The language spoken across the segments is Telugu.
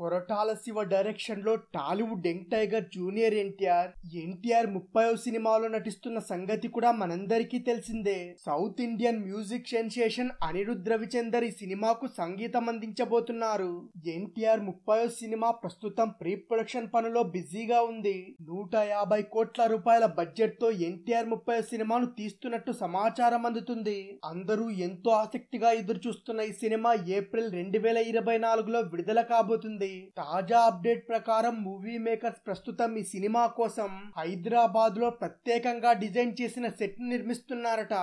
కొరటాల శివ డైరెక్షన్ లో Tollywood young tiger junior NTR NTR ముప్పై సినిమాలో నటిస్తున్న సంగతి కూడా మనందరికీ తెలిసిందే south Indian music sensation Anirudh Ravichander ఈ సినిమాకు సంగీతం అందించబోతున్నారు ఎన్టీఆర్ ముప్పై సినిమా ప్రస్తుతం ప్రీ ప్రొడక్షన్ పనిలో బిజీగా ఉంది నూట యాభై కోట్ల రూపాయల బడ్జెట్ తో ఎన్టీఆర్ ముప్పై సినిమాను తీస్తున్నట్టు సమాచారం అందుతుంది అందరూ ఎంతో ఆసక్తిగా ఎదురు చూస్తున్న ఈ సినిమా ఏప్రిల్ రెండు వేల ఇరవై నాలుగులో విడుదల కాబోతుంది ఉంది తాజా అప్డేట్ ప్రకారం మూవీ మేకర్స్ ప్రస్తుతం ఈ సినిమా కోసం హైదరాబాద్ లో ప్రత్యేకంగా డిజైన్ చేసిన సెట్ నిర్మిస్తున్నారట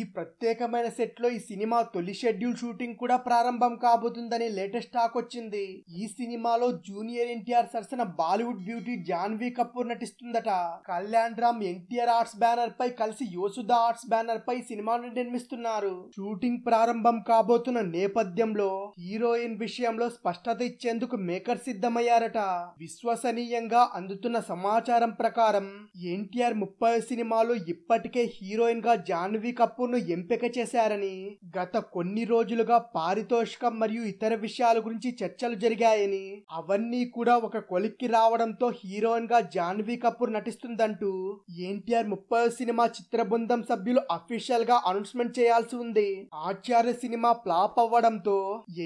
ఈ ప్రత్యేకమైన సెట్ లో ఈ సినిమా తొలి షెడ్యూల్ షూటింగ్ కూడా ప్రారంభం కాబోతుందని లేటెస్ట్ టాక్ వచ్చింది ఈ సినిమాలో జూనియర్ ఎన్టీఆర్ సరసన బాలీవుడ్ బ్యూటీ జాన్వీ కపూర్ నటిస్తుందట కళ్యాణ్ రామ్ ఎన్టీఆర్ ఆర్ట్స్ బ్యానర్ పై కలిసి యోసుదా ఆర్ట్స్ బ్యానర్ పై సినిమాను నిర్మిస్తున్నారు షూటింగ్ ప్రారంభం కాబోతున్న నేపథ్యంలో హీరోయిన్ విషయంలో స్పష్టత ఇచ్చేందుకు మేకర్ సిద్ధమయ్యారట విశ్వసనీయంగా అందుతున్న సమాచారం ప్రకారం ఎన్టీఆర్ ముప్పై సినిమాలో ఇప్పటికే హీరోయిన్ గా జాహ్నవి కపూర్ ను ఎంపిక చేశారని గత కొన్ని రోజులుగా పారితోషికం మరియు ఇతర విషయాల గురించి చర్చలు జరిగాయని అవన్నీ కూడా ఒక కొలిక్కి రావడంతో హీరోయిన్ గా జాహ్నవి కపూర్ నటిస్తుందంటూ ఎన్టీఆర్ ముప్పై సినిమా చిత్ర బృందం సభ్యులు అఫీషియల్ గా అనౌన్స్మెంట్ చేయాల్సి ఉంది ఆచార్య సినిమా ఫ్లాప్ అవ్వడంతో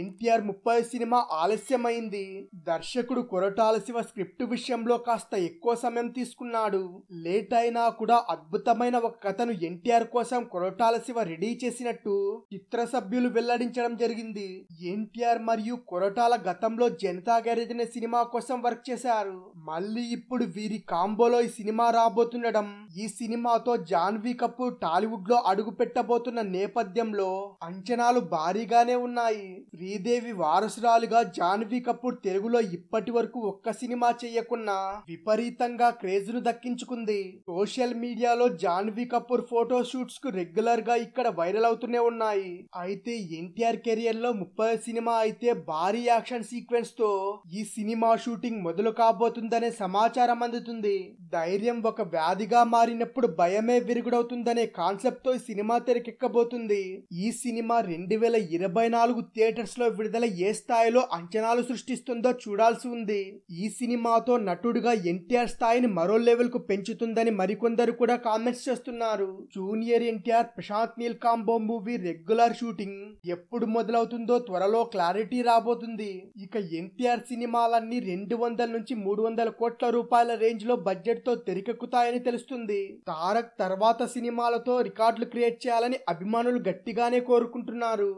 ఎన్టీఆర్ ముప్పై సినిమా ఆలస్యమైంది దర్శకుడు కొరటాల శివ స్క్రిప్ట్ విషయంలో కాస్త ఎక్కువ సమయం తీసుకున్నాడు లేట్ అయినా కూడా అద్భుతమైన ఒక కథను ఎన్టీఆర్ కోసం కొరటాల శివ రెడీ చేసినట్టు చిత్ర సభ్యులు వెల్లడించడం జరిగింది ఎన్టీఆర్ మరియు కొరటాల గతంలో జనతా గ్యారేజ్ అనే సినిమా కోసం వర్క్ చేశారు మళ్ళీ ఇప్పుడు వీరి కాంబోలో ఈ సినిమా రాబోతుండడం ఈ సినిమాతో జాన్వీ కపూర్ టాలీవుడ్ లో అడుగు పెట్టబోతున్న నేపథ్యంలో అంచనాలు భారీగానే ఉన్నాయి శ్రీదేవి వారసురాలుగా జాన్వీ కపూర్ తెలుగులో ఇప్పటి వరకు ఒక్క సినిమా చేయకున్నా విపరీతంగా క్రేజ్ ను దక్కించుకుంది సోషల్ మీడియాలో జాన్వీ కపూర్ ఫోటో షూట్స్ కు రెగ్యులర్ గా ఇక్కడ వైరల్ అవుతూనే ఉన్నాయి అయితే ఎన్టీఆర్ కెరియర్ లో ముప్పై సినిమా అయితే భారీ యాక్షన్ సీక్వెన్స్ తో ఈ సినిమా షూటింగ్ మొదలు కాబోతుందనే సమాచారం అందుతుంది ధైర్యం ఒక వ్యాధిగా మారినప్పుడు భయమే విరుగుడవుతుందనే కాన్సెప్ట్తో తో సినిమా తెరకెక్కబోతుంది ఈ సినిమా రెండు వేల ఇరవై నాలుగు థియేటర్స్లో విడుదల ఏ స్థాయిలో అంచనాలు సృష్టిస్తుందో చూడాల్సి ఉంది ఈ సినిమాతో నటుడుగా ఎన్టీఆర్ స్థాయిని మరో లెవెల్కు పెంచుతుందని మరికొందరు కూడా కామెంట్స్ చేస్తున్నారు junior NTR Prashanth Neel combo movie regular shooting ఎప్పుడు మొదలవుతుందో త్వరలో క్లారిటీ రాబోతుంది ఇక ఎన్టీఆర్ సినిమాలన్నీ రెండు వందల నుంచి మూడు వందల కోట్ల రూపాయల రేంజ్లో బడ్జెట్ తో తెరికెక్కుతాయని తెలుస్తుంది తారక్ తర్వాత సినిమాలతో రికార్డులు క్రియేట్ చేయాలని అభిమానులు గట్టిగానే కోరుకుంటున్నారు